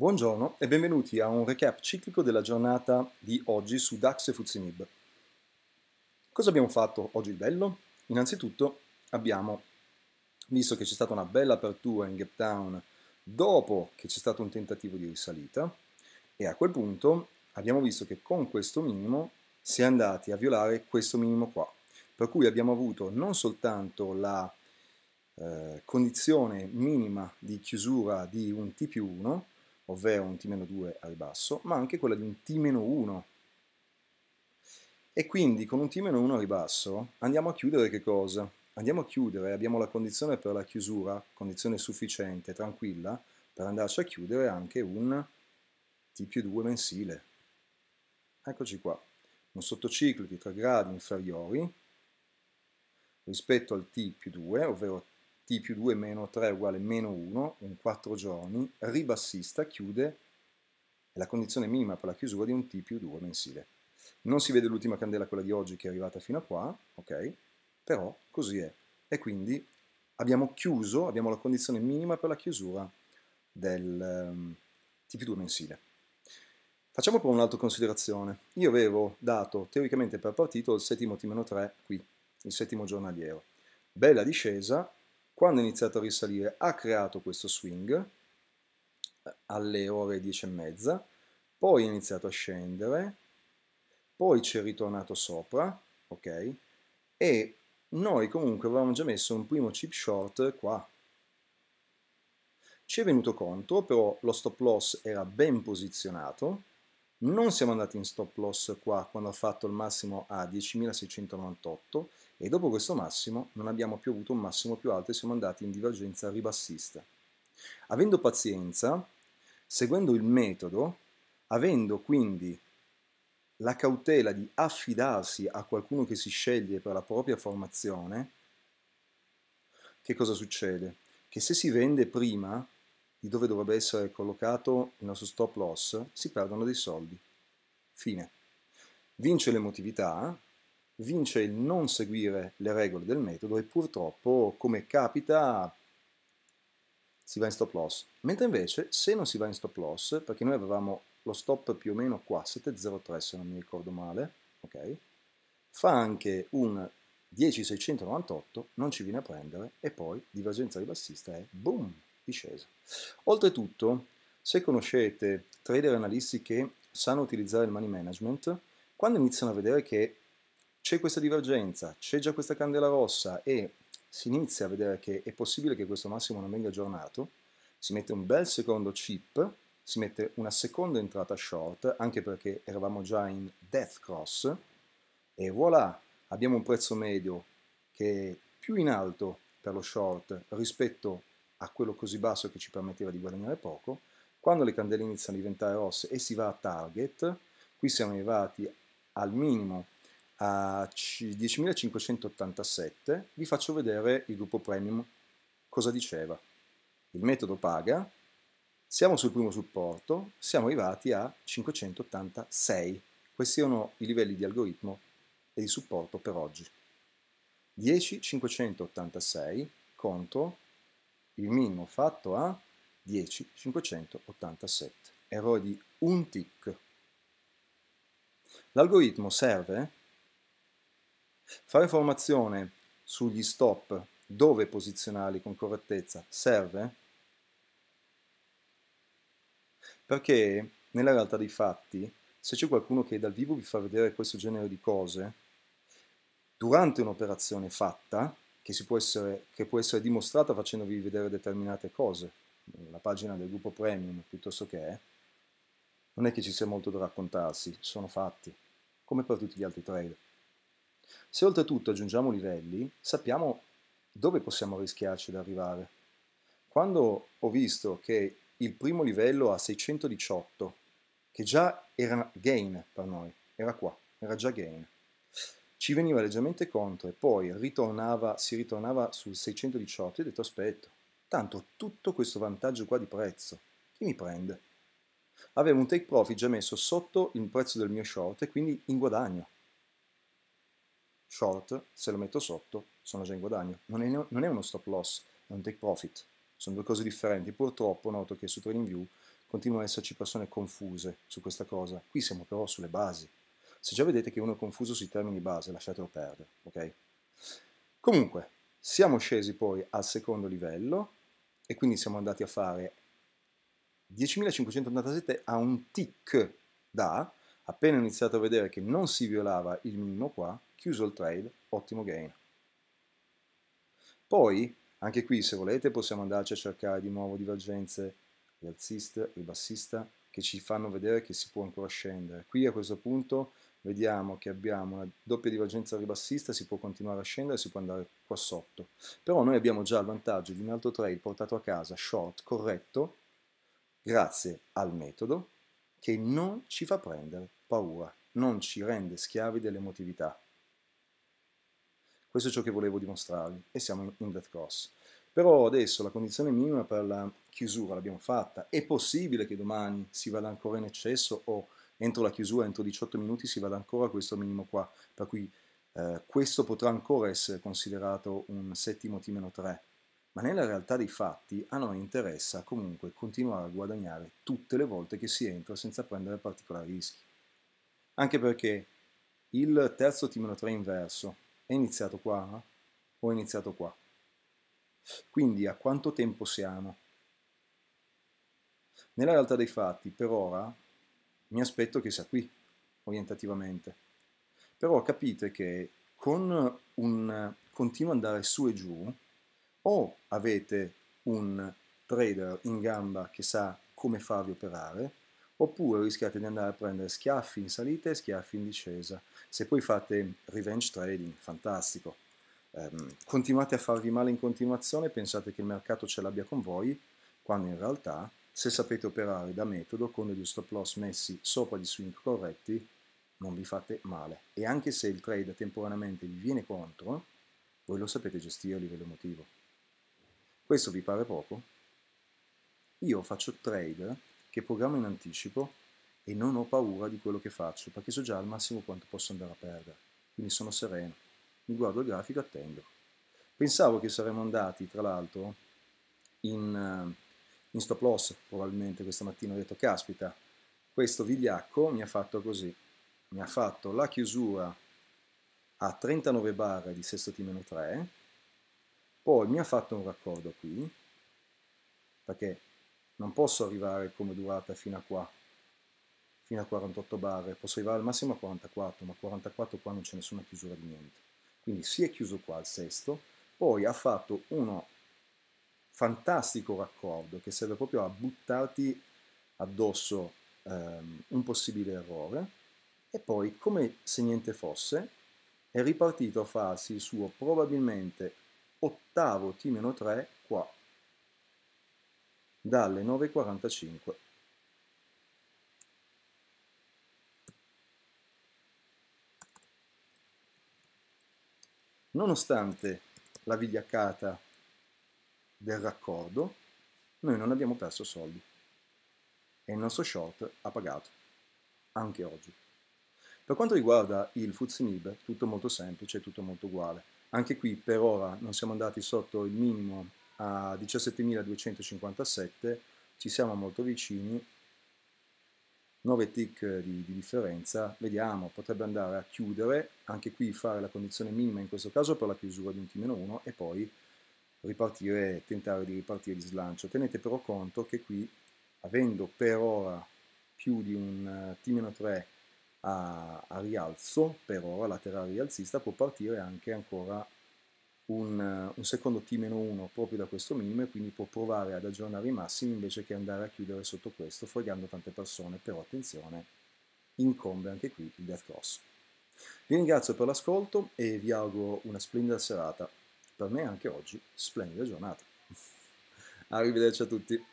Buongiorno e benvenuti a un recap ciclico della giornata di oggi su DAX e Fuzinib. Cosa abbiamo fatto oggi di bello? Innanzitutto abbiamo visto che c'è stata una bella apertura in Gap Down dopo che c'è stato un tentativo di risalita e a quel punto abbiamo visto che con questo minimo si è andati a violare questo minimo qua. Per cui abbiamo avuto non soltanto la eh, condizione minima di chiusura di un T più 1, ovvero un T-2 a ribasso, ma anche quella di un T-1. E quindi con un T-1 a ribasso andiamo a chiudere che cosa? Andiamo a chiudere, abbiamo la condizione per la chiusura, condizione sufficiente, tranquilla, per andarci a chiudere anche un T più 2 mensile. Eccoci qua, un sottociclo di 3 gradi inferiori rispetto al T più 2, ovvero t-1 t più 2 meno 3 uguale meno 1 in 4 giorni, ribassista chiude la condizione minima per la chiusura di un t più 2 mensile. Non si vede l'ultima candela, quella di oggi, che è arrivata fino a qua, ok? Però così è. E quindi abbiamo chiuso, abbiamo la condizione minima per la chiusura del um, t più 2 mensile. Facciamo poi un'altra considerazione. Io avevo dato teoricamente per partito il settimo t-3 meno qui, il settimo giornaliero. Bella discesa, quando è iniziato a risalire ha creato questo swing eh, alle ore 10 e mezza, poi ha iniziato a scendere, poi ci è ritornato sopra, ok? E noi comunque avevamo già messo un primo chip short qua. Ci è venuto contro, però lo stop loss era ben posizionato, non siamo andati in stop loss qua quando ha fatto il massimo a 10.698, e dopo questo massimo non abbiamo più avuto un massimo più alto e siamo andati in divergenza ribassista. Avendo pazienza, seguendo il metodo, avendo quindi la cautela di affidarsi a qualcuno che si sceglie per la propria formazione, che cosa succede? Che se si vende prima di dove dovrebbe essere collocato il nostro stop loss, si perdono dei soldi. Fine. Vince l'emotività, vince il non seguire le regole del metodo e purtroppo, come capita, si va in stop loss. Mentre invece, se non si va in stop loss, perché noi avevamo lo stop più o meno qua, 703 se non mi ricordo male, ok? Fa anche un 10698, non ci viene a prendere e poi divergenza ribassista è boom, discesa. Oltretutto, se conoscete trader analisti che sanno utilizzare il money management, quando iniziano a vedere che c'è questa divergenza, c'è già questa candela rossa e si inizia a vedere che è possibile che questo massimo non venga aggiornato, si mette un bel secondo chip, si mette una seconda entrata short, anche perché eravamo già in death cross, e voilà, abbiamo un prezzo medio che è più in alto per lo short rispetto a quello così basso che ci permetteva di guadagnare poco, quando le candele iniziano a diventare rosse e si va a target, qui siamo arrivati al minimo a 10.587 vi faccio vedere il gruppo premium cosa diceva. Il metodo paga, siamo sul primo supporto, siamo arrivati a 586. Questi sono i livelli di algoritmo e di supporto per oggi. 10.586 contro il minimo fatto a 10.587. Errore di un tick. L'algoritmo serve Fare formazione sugli stop, dove posizionarli con correttezza, serve? Perché nella realtà dei fatti, se c'è qualcuno che dal vivo vi fa vedere questo genere di cose, durante un'operazione fatta, che, essere, che può essere dimostrata facendovi vedere determinate cose, la pagina del gruppo premium piuttosto che, non è che ci sia molto da raccontarsi, sono fatti, come per tutti gli altri trade. Se oltretutto aggiungiamo livelli, sappiamo dove possiamo rischiarci ad arrivare. Quando ho visto che il primo livello a 618, che già era gain per noi, era qua, era già gain, ci veniva leggermente contro e poi ritornava, si ritornava sul 618 ho detto aspetto, tanto tutto questo vantaggio qua di prezzo, chi mi prende? Avevo un take profit già messo sotto il prezzo del mio short e quindi in guadagno short, se lo metto sotto sono già in guadagno. Non è, non è uno stop loss, è un take profit. Sono due cose differenti. Purtroppo noto che su TradingView continuano ad esserci persone confuse su questa cosa. Qui siamo però sulle basi. Se già vedete che uno è confuso sui termini base, lasciatelo perdere, ok? Comunque, siamo scesi poi al secondo livello e quindi siamo andati a fare 10.587 a un tick da Appena iniziato a vedere che non si violava il minimo qua, chiuso il trade, ottimo gain. Poi, anche qui se volete possiamo andarci a cercare di nuovo divergenze rialzista, ribassista, che ci fanno vedere che si può ancora scendere. Qui a questo punto vediamo che abbiamo una doppia divergenza ribassista, si può continuare a scendere, si può andare qua sotto. Però noi abbiamo già il vantaggio di un altro trade portato a casa, short, corretto, grazie al metodo, che non ci fa prendere paura non ci rende schiavi dell'emotività. Questo è ciò che volevo dimostrarvi e siamo in Death Cross. Però adesso la condizione minima per la chiusura l'abbiamo fatta. È possibile che domani si vada ancora in eccesso o entro la chiusura, entro 18 minuti, si vada ancora a questo minimo qua. Per cui eh, questo potrà ancora essere considerato un settimo T 3. Ma nella realtà dei fatti a noi interessa comunque continuare a guadagnare tutte le volte che si entra senza prendere particolari rischi anche perché il terzo timone 3 inverso è iniziato qua o è iniziato qua? Quindi a quanto tempo siamo? Nella realtà dei fatti, per ora, mi aspetto che sia qui, orientativamente. Però capite che con un continuo andare su e giù, o avete un trader in gamba che sa come farvi operare, oppure rischiate di andare a prendere schiaffi in salita e schiaffi in discesa. Se poi fate revenge trading, fantastico. Um, continuate a farvi male in continuazione, pensate che il mercato ce l'abbia con voi, quando in realtà, se sapete operare da metodo, con degli stop loss messi sopra gli swing corretti, non vi fate male. E anche se il trade temporaneamente vi viene contro, voi lo sapete gestire a livello emotivo. Questo vi pare poco? Io faccio trade che programmo in anticipo e non ho paura di quello che faccio, perché so già al massimo quanto posso andare a perdere. Quindi sono sereno, mi guardo il grafico e attendo. Pensavo che saremmo andati, tra l'altro, in, eh, in stop loss, probabilmente questa mattina ho detto, caspita, questo vigliacco mi ha fatto così, mi ha fatto la chiusura a 39 bar di sesto T-3, poi mi ha fatto un raccordo qui, perché non posso arrivare come durata fino a qua, fino a 48 barre, posso arrivare al massimo a 44, ma 44 qua non c'è nessuna chiusura di niente. Quindi si è chiuso qua al sesto, poi ha fatto uno fantastico raccordo che serve proprio a buttarti addosso ehm, un possibile errore e poi come se niente fosse è ripartito a farsi il suo probabilmente ottavo T-3 qua dalle 9.45 Nonostante la vigliaccata del raccordo, noi non abbiamo perso soldi e il nostro short ha pagato, anche oggi. Per quanto riguarda il Fuzzinib, tutto molto semplice, tutto molto uguale. Anche qui per ora non siamo andati sotto il minimo a 17.257, ci siamo molto vicini, 9 tick di, di, differenza, vediamo, potrebbe andare a chiudere, anche qui fare la condizione minima in questo caso per la chiusura di un T-1 e poi ripartire, tentare di ripartire di slancio. Tenete però conto che qui, avendo per ora più di un eh, T-3 a, a rialzo, per ora laterale rialzista, può partire anche ancora un, un secondo T-1 proprio da questo minimo e quindi può provare ad aggiornare i massimi invece che andare a chiudere sotto questo fregando tante persone, però attenzione, incombe anche qui il death cross. Vi ringrazio per l'ascolto e vi auguro una splendida serata, per me anche oggi splendida giornata. Arrivederci a tutti.